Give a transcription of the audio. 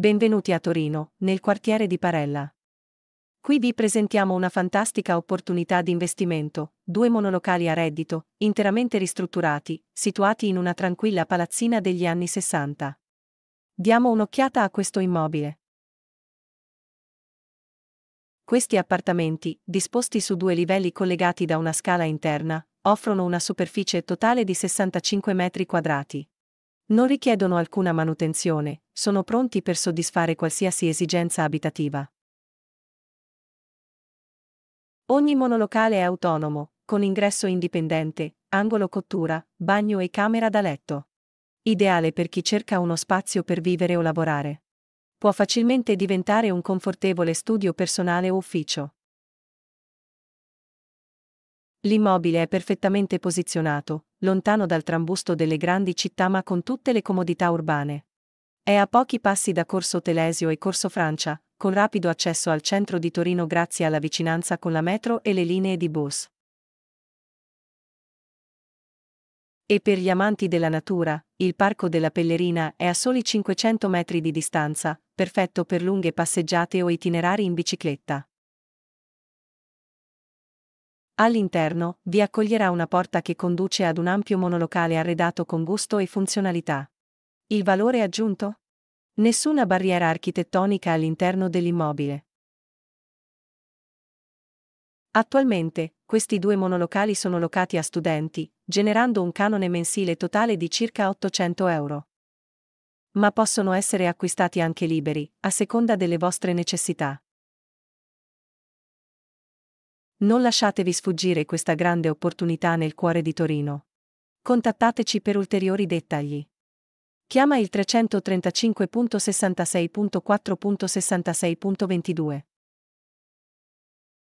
Benvenuti a Torino, nel quartiere di Parella. Qui vi presentiamo una fantastica opportunità di investimento, due monolocali a reddito, interamente ristrutturati, situati in una tranquilla palazzina degli anni 60. Diamo un'occhiata a questo immobile. Questi appartamenti, disposti su due livelli collegati da una scala interna, offrono una superficie totale di 65 m quadrati. Non richiedono alcuna manutenzione, sono pronti per soddisfare qualsiasi esigenza abitativa. Ogni monolocale è autonomo, con ingresso indipendente, angolo cottura, bagno e camera da letto. Ideale per chi cerca uno spazio per vivere o lavorare. Può facilmente diventare un confortevole studio personale o ufficio. L'immobile è perfettamente posizionato, lontano dal trambusto delle grandi città ma con tutte le comodità urbane. È a pochi passi da Corso Telesio e Corso Francia, con rapido accesso al centro di Torino grazie alla vicinanza con la metro e le linee di bus. E per gli amanti della natura, il Parco della Pellerina è a soli 500 metri di distanza, perfetto per lunghe passeggiate o itinerari in bicicletta. All'interno, vi accoglierà una porta che conduce ad un ampio monolocale arredato con gusto e funzionalità. Il valore aggiunto? Nessuna barriera architettonica all'interno dell'immobile. Attualmente, questi due monolocali sono locati a studenti, generando un canone mensile totale di circa 800 euro. Ma possono essere acquistati anche liberi, a seconda delle vostre necessità. Non lasciatevi sfuggire questa grande opportunità nel cuore di Torino. Contattateci per ulteriori dettagli. Chiama il 335.66.4.66.22.